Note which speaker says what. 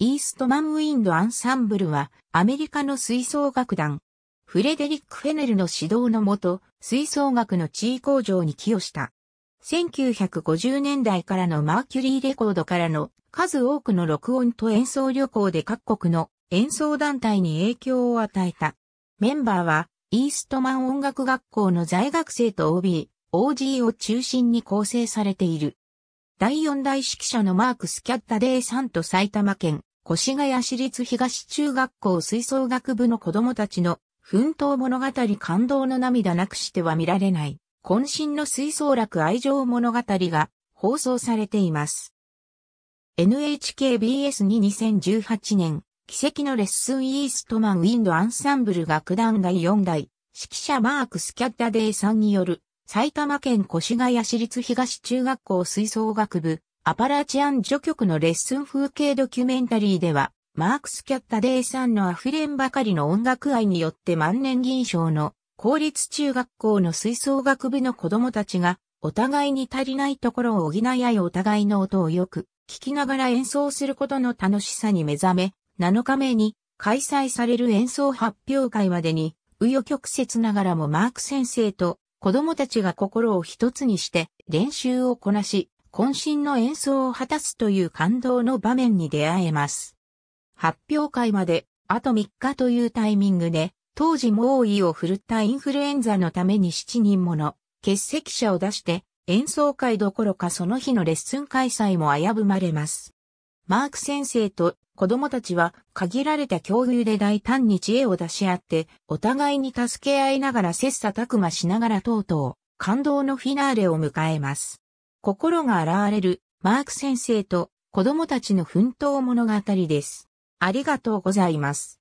Speaker 1: イーストマンウィンドアンサンブルはアメリカの吹奏楽団フレデリック・フェネルの指導のもと吹奏楽の地位向上に寄与した。1950年代からのマーキュリーレコードからの数多くの録音と演奏旅行で各国の演奏団体に影響を与えた。メンバーはイーストマン音楽学校の在学生と OB、OG を中心に構成されている。第四大指揮者のマーク・スキャッタデーさんと埼玉県越谷市立東中学校吹奏楽部の子供たちの奮闘物語感動の涙なくしては見られない、渾身の吹奏楽愛情物語が放送されています。NHKBS に2018年、奇跡のレッスンイーストマンウィンドアンサンブル楽団第4代、指揮者マーク・スキャッダデイさんによる、埼玉県越谷市立東中学校吹奏楽部、アパラチアン序曲のレッスン風景ドキュメンタリーでは、マークス・キャッタデイさんの溢れんばかりの音楽愛によって万年銀賞の公立中学校の吹奏楽部の子供たちが、お互いに足りないところを補い合いお互いの音をよく聞きながら演奏することの楽しさに目覚め、7日目に開催される演奏発表会までに、紆余曲折ながらもマーク先生と子供たちが心を一つにして練習をこなし、渾身の演奏を果たすという感動の場面に出会えます。発表会まであと3日というタイミングで、当時猛威を振るったインフルエンザのために7人もの欠席者を出して、演奏会どころかその日のレッスン開催も危ぶまれます。マーク先生と子供たちは限られた境遇で大胆に知恵を出し合って、お互いに助け合いながら切磋琢磨しながらとうとう、感動のフィナーレを迎えます。心が現れる、マーク先生と子供たちの奮闘物語です。ありがとうございます。